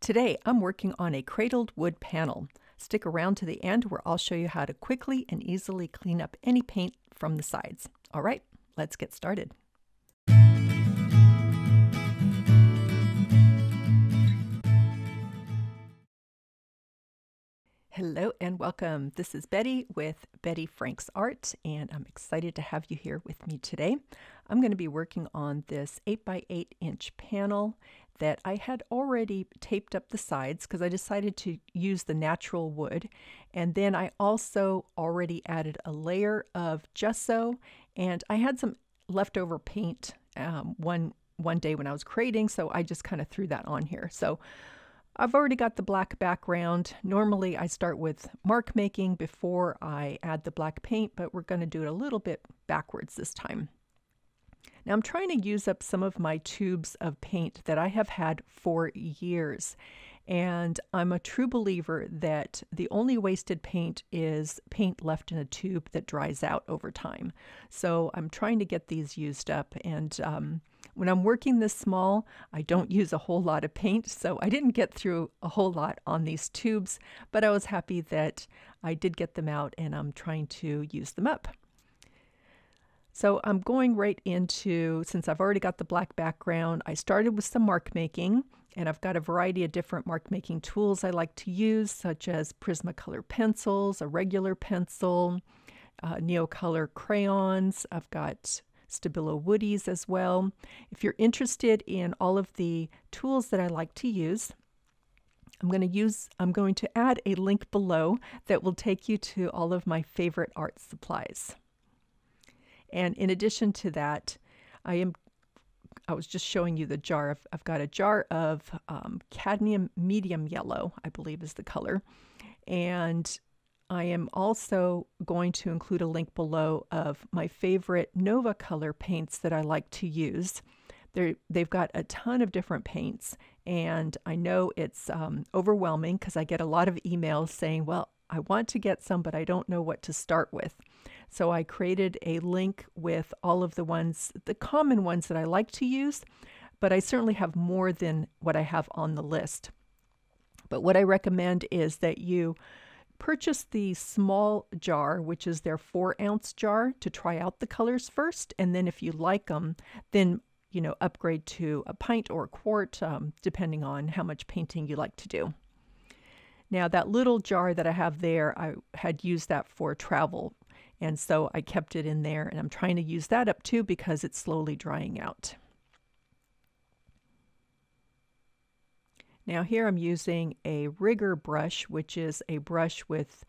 Today, I'm working on a cradled wood panel. Stick around to the end where I'll show you how to quickly and easily clean up any paint from the sides. All right, let's get started. Hello and welcome. This is Betty with Betty Frank's Art, and I'm excited to have you here with me today. I'm going to be working on this 8 by 8 inch panel that I had already taped up the sides because I decided to use the natural wood. And then I also already added a layer of gesso and I had some leftover paint um, one, one day when I was creating. So I just kind of threw that on here. So I've already got the black background. Normally I start with mark making before I add the black paint, but we're gonna do it a little bit backwards this time. Now I'm trying to use up some of my tubes of paint that I have had for years. And I'm a true believer that the only wasted paint is paint left in a tube that dries out over time. So I'm trying to get these used up. And um, when I'm working this small, I don't use a whole lot of paint. So I didn't get through a whole lot on these tubes, but I was happy that I did get them out and I'm trying to use them up. So I'm going right into, since I've already got the black background, I started with some mark making and I've got a variety of different mark making tools I like to use, such as Prismacolor pencils, a regular pencil, uh, Neocolor crayons. I've got Stabilo Woodies as well. If you're interested in all of the tools that I like to use, I'm going to use I'm going to add a link below that will take you to all of my favorite art supplies. And in addition to that, I am I was just showing you the jar. I've, I've got a jar of um, cadmium medium yellow, I believe is the color. And I am also going to include a link below of my favorite Nova color paints that I like to use. they have got a ton of different paints, and I know it's um, overwhelming because I get a lot of emails saying, Well, I want to get some, but I don't know what to start with. So I created a link with all of the ones, the common ones that I like to use, but I certainly have more than what I have on the list. But what I recommend is that you purchase the small jar, which is their four ounce jar, to try out the colors first. And then if you like them, then you know, upgrade to a pint or a quart, um, depending on how much painting you like to do. Now, that little jar that I have there, I had used that for travel. And so I kept it in there and I'm trying to use that up too because it's slowly drying out. Now here I'm using a rigger brush, which is a brush with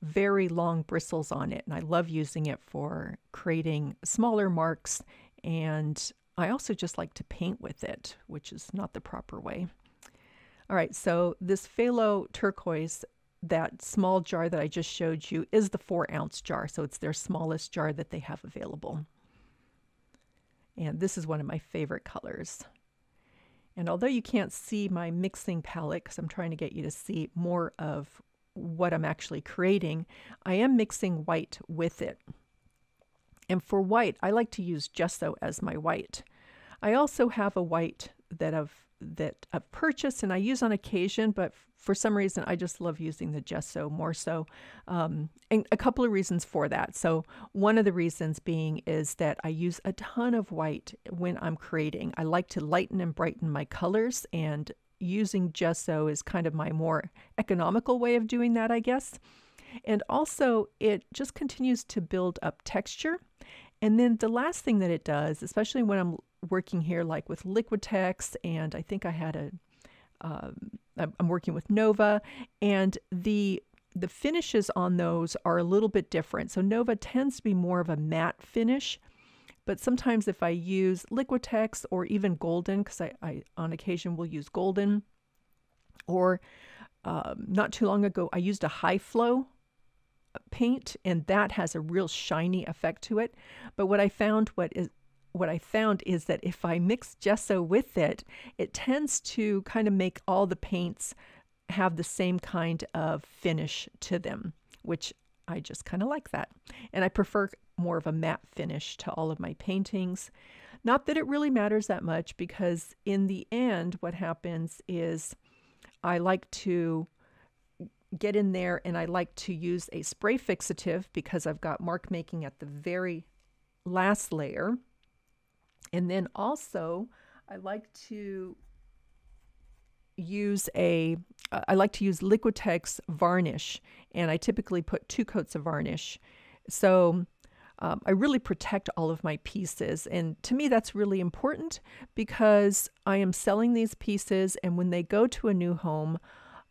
very long bristles on it. And I love using it for creating smaller marks. And I also just like to paint with it, which is not the proper way. All right, so this phalo turquoise, that small jar that I just showed you, is the four ounce jar. So it's their smallest jar that they have available. And this is one of my favorite colors. And although you can't see my mixing palette, because I'm trying to get you to see more of what I'm actually creating, I am mixing white with it. And for white, I like to use gesso as my white. I also have a white that I've that I've purchased and I use on occasion, but for some reason I just love using the gesso more so. Um, and a couple of reasons for that. So one of the reasons being is that I use a ton of white when I'm creating. I like to lighten and brighten my colors and using gesso is kind of my more economical way of doing that, I guess. And also it just continues to build up texture. And then the last thing that it does, especially when I'm working here like with Liquitex, and I think I had a. am um, working with Nova, and the the finishes on those are a little bit different. So Nova tends to be more of a matte finish, but sometimes if I use Liquitex or even Golden, because I, I, on occasion will use Golden, or um, not too long ago I used a high flow uh, paint and that has a real shiny effect to it. But what I found what is what I found is that if I mix gesso with it, it tends to kind of make all the paints have the same kind of finish to them, which I just kind of like that. And I prefer more of a matte finish to all of my paintings. Not that it really matters that much because in the end, what happens is I like to get in there and I like to use a spray fixative because I've got mark making at the very last layer. And then also, I like to use a—I uh, like to use Liquitex varnish, and I typically put two coats of varnish. So um, I really protect all of my pieces. And to me, that's really important because I am selling these pieces, and when they go to a new home,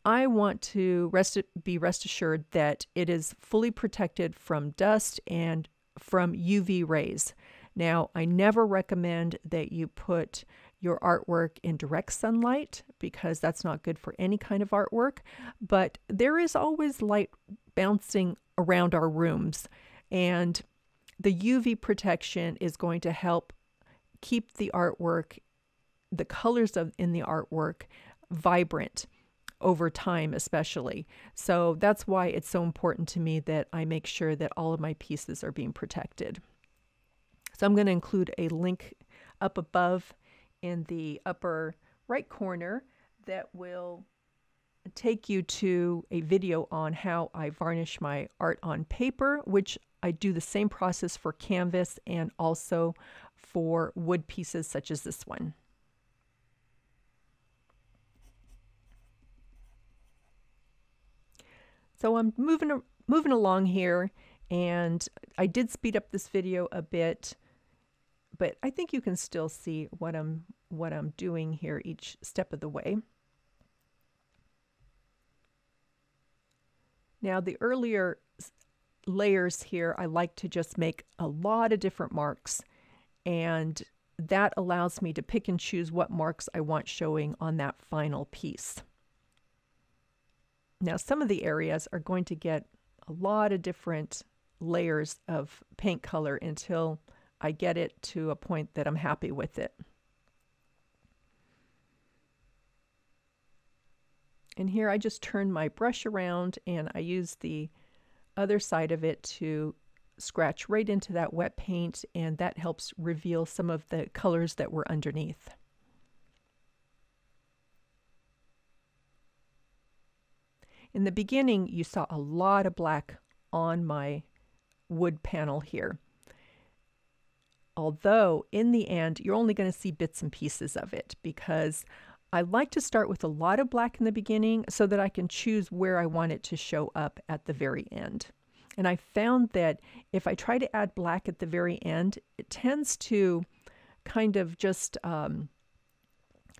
I want to rest, be rest assured that it is fully protected from dust and from UV rays. Now, I never recommend that you put your artwork in direct sunlight because that's not good for any kind of artwork, but there is always light bouncing around our rooms, and the UV protection is going to help keep the artwork, the colors of, in the artwork, vibrant over time, especially. So that's why it's so important to me that I make sure that all of my pieces are being protected. So I'm going to include a link up above in the upper right corner that will take you to a video on how I varnish my art on paper, which I do the same process for canvas and also for wood pieces such as this one. So I'm moving moving along here and I did speed up this video a bit but I think you can still see what I'm what I'm doing here each step of the way. Now the earlier layers here, I like to just make a lot of different marks and that allows me to pick and choose what marks I want showing on that final piece. Now some of the areas are going to get a lot of different layers of paint color until I get it to a point that I'm happy with it. And here I just turn my brush around and I use the other side of it to scratch right into that wet paint and that helps reveal some of the colors that were underneath. In the beginning, you saw a lot of black on my wood panel here although in the end, you're only going to see bits and pieces of it because I like to start with a lot of black in the beginning so that I can choose where I want it to show up at the very end. And I found that if I try to add black at the very end, it tends to kind of just um,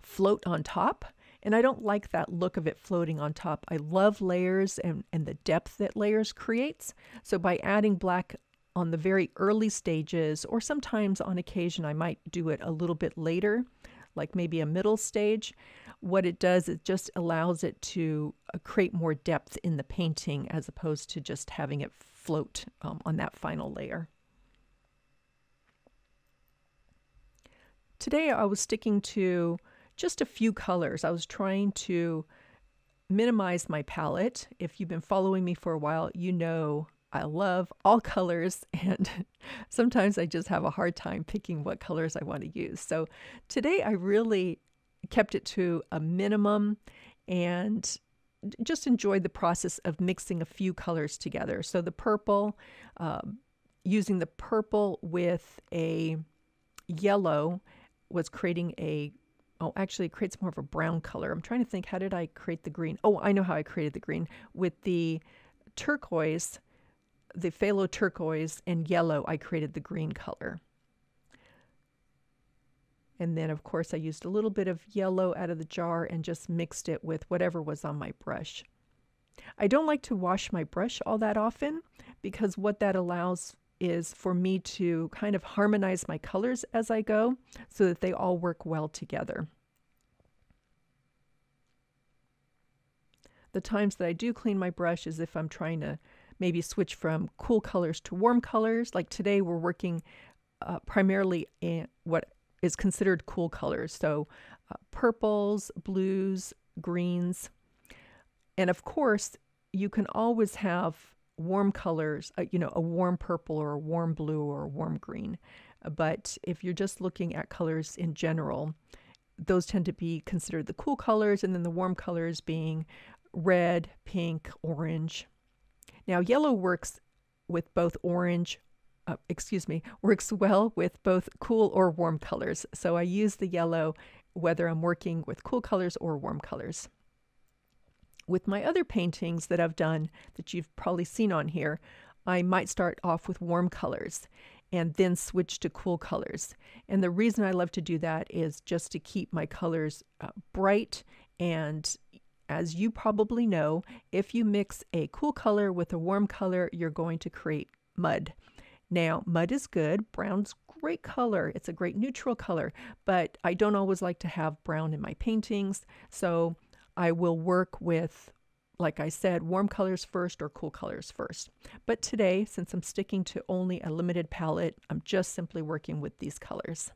float on top. And I don't like that look of it floating on top. I love layers and, and the depth that layers creates. So by adding black on the very early stages, or sometimes on occasion I might do it a little bit later, like maybe a middle stage. What it does, it just allows it to uh, create more depth in the painting as opposed to just having it float um, on that final layer. Today I was sticking to just a few colors. I was trying to minimize my palette. If you've been following me for a while, you know I love all colors, and sometimes I just have a hard time picking what colors I want to use. So today I really kept it to a minimum and just enjoyed the process of mixing a few colors together. So the purple, um, using the purple with a yellow was creating a oh actually it creates more of a brown color i'm trying to think how did i create the green oh i know how i created the green with the turquoise the phthalo turquoise and yellow, I created the green color. And then, of course, I used a little bit of yellow out of the jar and just mixed it with whatever was on my brush. I don't like to wash my brush all that often because what that allows is for me to kind of harmonize my colors as I go so that they all work well together. The times that I do clean my brush is if I'm trying to maybe switch from cool colors to warm colors. Like today, we're working uh, primarily in what is considered cool colors. So uh, purples, blues, greens. And of course, you can always have warm colors, uh, you know, a warm purple or a warm blue or a warm green. But if you're just looking at colors in general, those tend to be considered the cool colors, and then the warm colors being red, pink, orange, now, yellow works with both orange, uh, excuse me, works well with both cool or warm colors. So I use the yellow whether I'm working with cool colors or warm colors. With my other paintings that I've done that you've probably seen on here, I might start off with warm colors and then switch to cool colors. And the reason I love to do that is just to keep my colors uh, bright and as you probably know, if you mix a cool color with a warm color, you're going to create mud. Now, mud is good. Brown's great color. It's a great neutral color, but I don't always like to have brown in my paintings. So I will work with, like I said, warm colors first or cool colors first. But today, since I'm sticking to only a limited palette, I'm just simply working with these colors.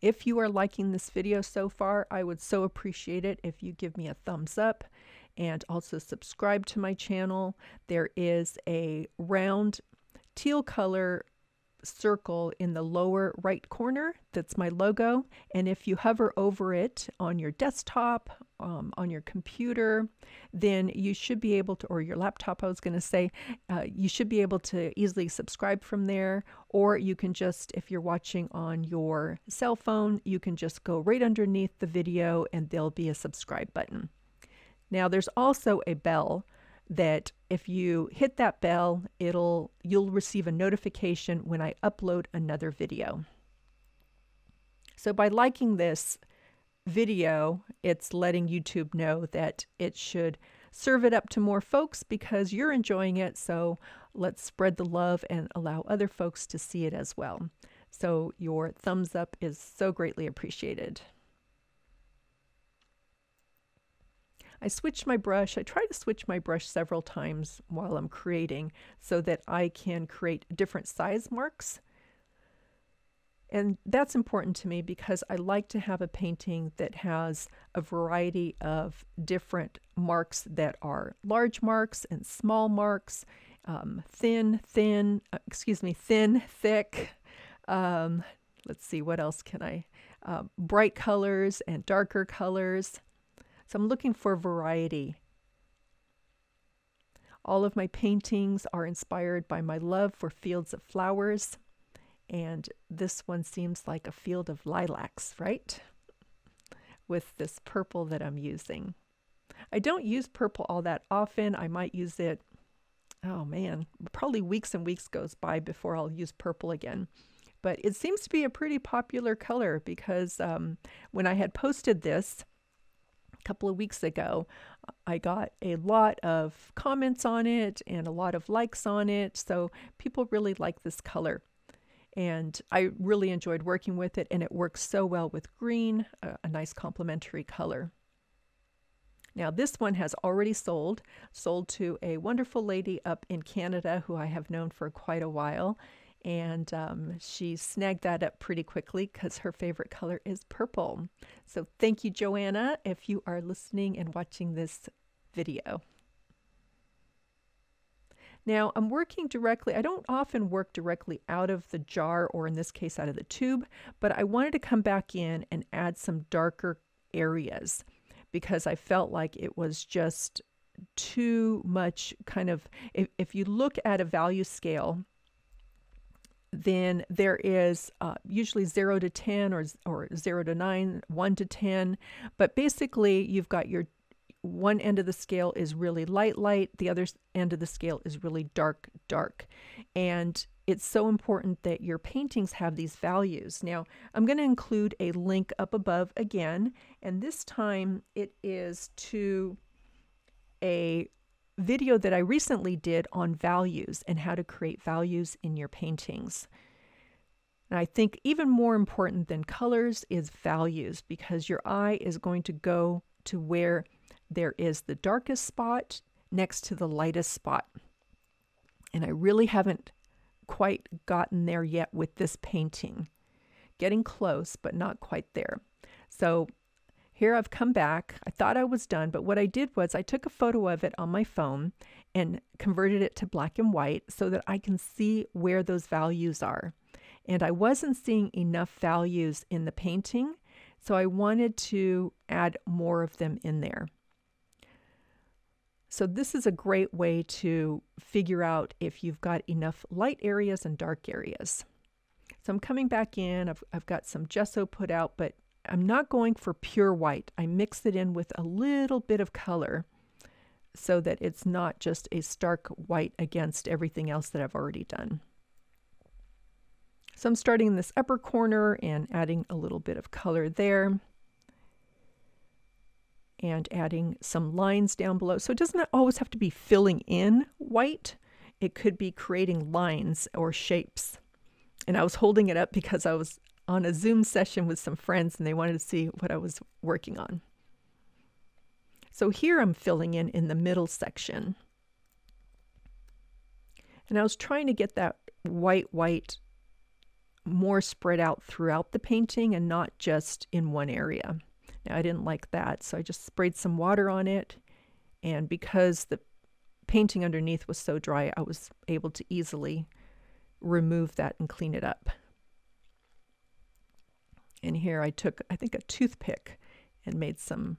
If you are liking this video so far, I would so appreciate it if you give me a thumbs up and also subscribe to my channel. There is a round teal color circle in the lower right corner. That's my logo. And if you hover over it on your desktop, um, on your computer, then you should be able to, or your laptop, I was going to say, uh, you should be able to easily subscribe from there. Or you can just, if you're watching on your cell phone, you can just go right underneath the video and there'll be a subscribe button. Now, there's also a bell that if you hit that bell, it'll you'll receive a notification when I upload another video. So by liking this, video, it's letting YouTube know that it should serve it up to more folks because you're enjoying it. So let's spread the love and allow other folks to see it as well. So your thumbs up is so greatly appreciated. I switch my brush. I try to switch my brush several times while I'm creating so that I can create different size marks and that's important to me because I like to have a painting that has a variety of different marks that are large marks and small marks, um, thin, thin, uh, excuse me, thin, thick. Um, let's see, what else can I? Uh, bright colors and darker colors. So I'm looking for variety. All of my paintings are inspired by my love for fields of flowers. And this one seems like a field of lilacs, right? With this purple that I'm using. I don't use purple all that often. I might use it, oh man, probably weeks and weeks goes by before I'll use purple again. But it seems to be a pretty popular color because um, when I had posted this, a couple of weeks ago, I got a lot of comments on it and a lot of likes on it. So people really like this color. And I really enjoyed working with it, and it works so well with green, a, a nice complementary color. Now, this one has already sold, sold to a wonderful lady up in Canada who I have known for quite a while. And um, she snagged that up pretty quickly because her favorite color is purple. So, thank you, Joanna, if you are listening and watching this video. Now I'm working directly, I don't often work directly out of the jar or in this case out of the tube, but I wanted to come back in and add some darker areas because I felt like it was just too much kind of, if, if you look at a value scale, then there is uh, usually 0 to 10 or, or 0 to 9, 1 to 10. But basically, you've got your one end of the scale is really light, light, the other end of the scale is really dark, dark. And it's so important that your paintings have these values. Now, I'm going to include a link up above again, and this time it is to a video that I recently did on values and how to create values in your paintings. And I think even more important than colors is values because your eye is going to go to where there is the darkest spot next to the lightest spot. And I really haven't quite gotten there yet with this painting. Getting close, but not quite there. So here I've come back. I thought I was done, but what I did was I took a photo of it on my phone and converted it to black and white so that I can see where those values are. And I wasn't seeing enough values in the painting, so I wanted to add more of them in there. So, this is a great way to figure out if you've got enough light areas and dark areas. So, I'm coming back in, I've, I've got some gesso put out, but I'm not going for pure white. I mix it in with a little bit of color so that it's not just a stark white against everything else that I've already done. So I'm starting in this upper corner and adding a little bit of color there and adding some lines down below. So it doesn't always have to be filling in white. It could be creating lines or shapes. And I was holding it up because I was on a Zoom session with some friends and they wanted to see what I was working on. So here I'm filling in in the middle section. And I was trying to get that white, white more spread out throughout the painting and not just in one area. Now, I didn't like that, so I just sprayed some water on it. And because the painting underneath was so dry, I was able to easily remove that and clean it up. And here I took, I think, a toothpick and made some.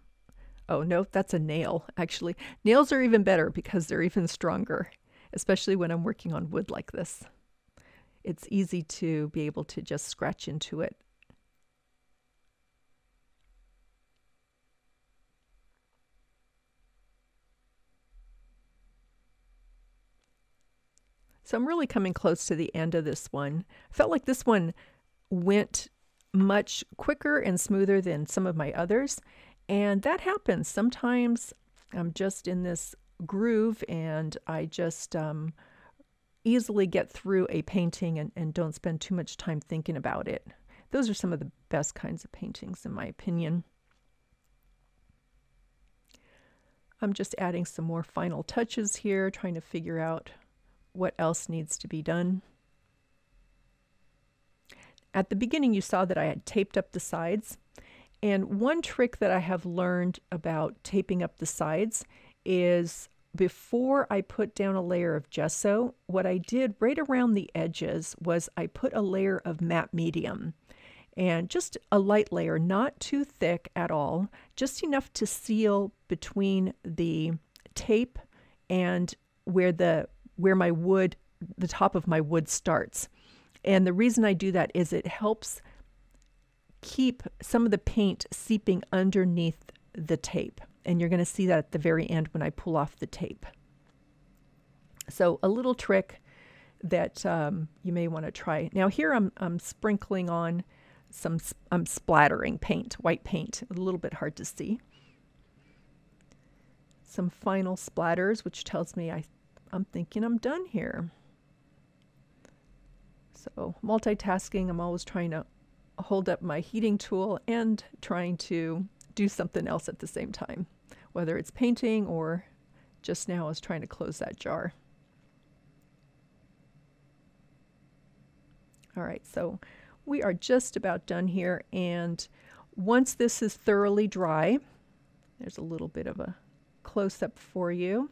Oh, no, that's a nail, actually. Nails are even better because they're even stronger, especially when I'm working on wood like this. It's easy to be able to just scratch into it So I'm really coming close to the end of this one. I felt like this one went much quicker and smoother than some of my others. And that happens. Sometimes I'm just in this groove and I just um, easily get through a painting and, and don't spend too much time thinking about it. Those are some of the best kinds of paintings, in my opinion. I'm just adding some more final touches here, trying to figure out what else needs to be done. At the beginning, you saw that I had taped up the sides. And one trick that I have learned about taping up the sides is before I put down a layer of gesso, what I did right around the edges was I put a layer of matte medium and just a light layer, not too thick at all, just enough to seal between the tape and where the where my wood, the top of my wood starts. And the reason I do that is it helps keep some of the paint seeping underneath the tape. And you're going to see that at the very end when I pull off the tape. So a little trick that um, you may want to try. Now here I'm, I'm sprinkling on some, I'm splattering paint, white paint, a little bit hard to see. Some final splatters, which tells me I I'm thinking I'm done here. So multitasking, I'm always trying to hold up my heating tool and trying to do something else at the same time, whether it's painting or just now I was trying to close that jar. All right, so we are just about done here. And once this is thoroughly dry, there's a little bit of a close up for you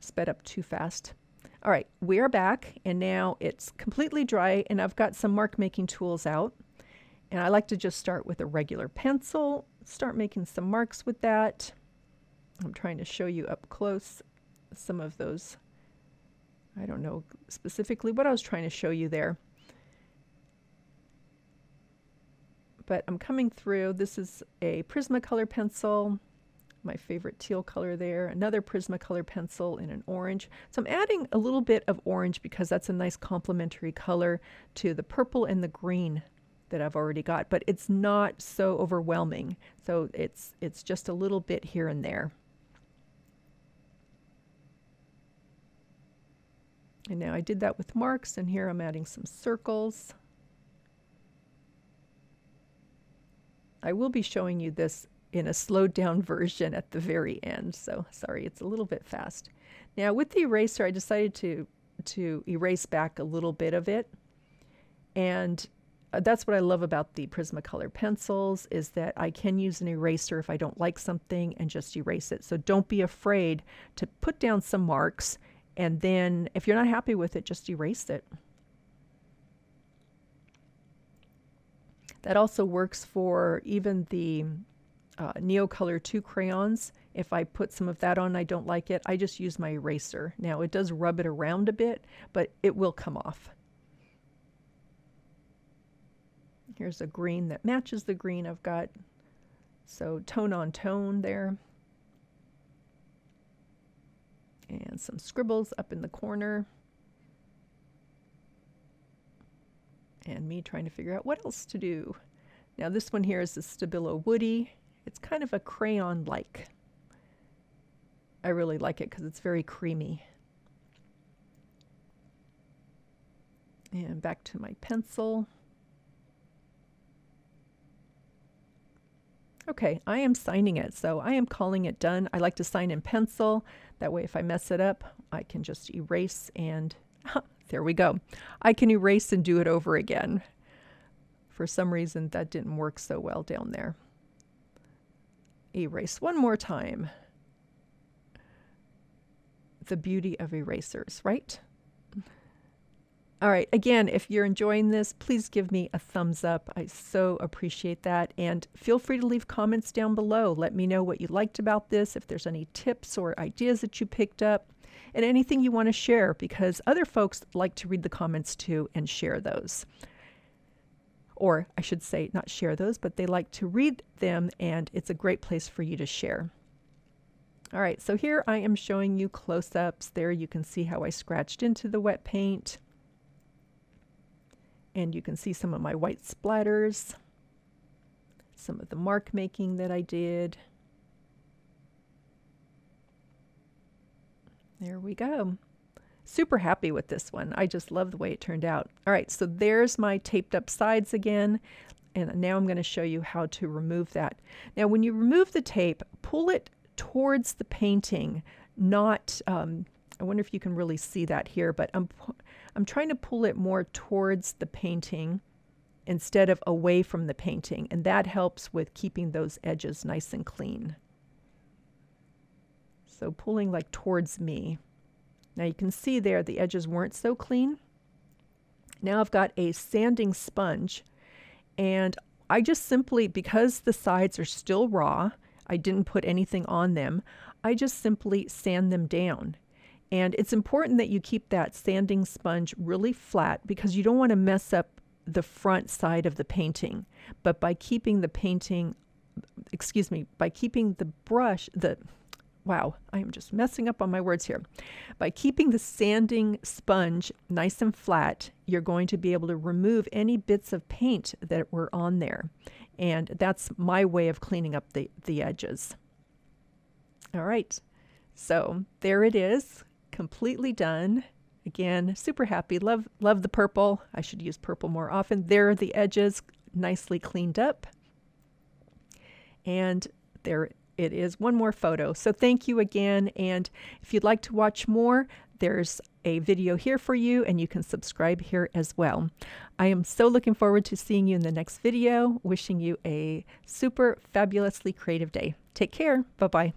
sped up too fast. All right, we're back and now it's completely dry and I've got some mark making tools out. And I like to just start with a regular pencil, start making some marks with that. I'm trying to show you up close some of those. I don't know specifically what I was trying to show you there. But I'm coming through. This is a Prismacolor pencil my favorite teal color there, another Prismacolor pencil in an orange. So I'm adding a little bit of orange because that's a nice complementary color to the purple and the green that I've already got, but it's not so overwhelming. So it's, it's just a little bit here and there. And now I did that with marks and here I'm adding some circles. I will be showing you this in a slowed down version at the very end. So sorry, it's a little bit fast. Now with the eraser, I decided to, to erase back a little bit of it. And uh, that's what I love about the Prismacolor pencils is that I can use an eraser if I don't like something and just erase it. So don't be afraid to put down some marks and then if you're not happy with it, just erase it. That also works for even the uh, Neocolor 2 crayons. If I put some of that on I don't like it, I just use my eraser. Now it does rub it around a bit, but it will come off. Here's a green that matches the green I've got. So tone on tone there. And some scribbles up in the corner. And me trying to figure out what else to do. Now this one here is the Stabilo Woody. It's kind of a crayon-like. I really like it because it's very creamy. And back to my pencil. Okay, I am signing it, so I am calling it done. I like to sign in pencil. That way if I mess it up, I can just erase and there we go. I can erase and do it over again. For some reason, that didn't work so well down there erase one more time the beauty of erasers, right? All right, again, if you're enjoying this, please give me a thumbs up. I so appreciate that. And feel free to leave comments down below. Let me know what you liked about this, if there's any tips or ideas that you picked up, and anything you want to share, because other folks like to read the comments too and share those or I should say, not share those, but they like to read them, and it's a great place for you to share. All right, so here I am showing you close-ups. There you can see how I scratched into the wet paint. And you can see some of my white splatters, some of the mark making that I did. There we go. Super happy with this one. I just love the way it turned out. All right, so there's my taped up sides again. And now I'm going to show you how to remove that. Now, when you remove the tape, pull it towards the painting, not, um, I wonder if you can really see that here, but I'm, I'm trying to pull it more towards the painting instead of away from the painting. And that helps with keeping those edges nice and clean. So pulling like towards me. Now you can see there the edges weren't so clean. Now I've got a sanding sponge and I just simply, because the sides are still raw, I didn't put anything on them, I just simply sand them down. And it's important that you keep that sanding sponge really flat because you don't want to mess up the front side of the painting. But by keeping the painting, excuse me, by keeping the brush, the Wow, I am just messing up on my words here. By keeping the sanding sponge nice and flat, you're going to be able to remove any bits of paint that were on there. And that's my way of cleaning up the, the edges. All right, so there it is, completely done. Again, super happy. Love, love the purple. I should use purple more often. There are the edges nicely cleaned up. And there it is one more photo. So thank you again. And if you'd like to watch more, there's a video here for you and you can subscribe here as well. I am so looking forward to seeing you in the next video. Wishing you a super fabulously creative day. Take care. Bye-bye.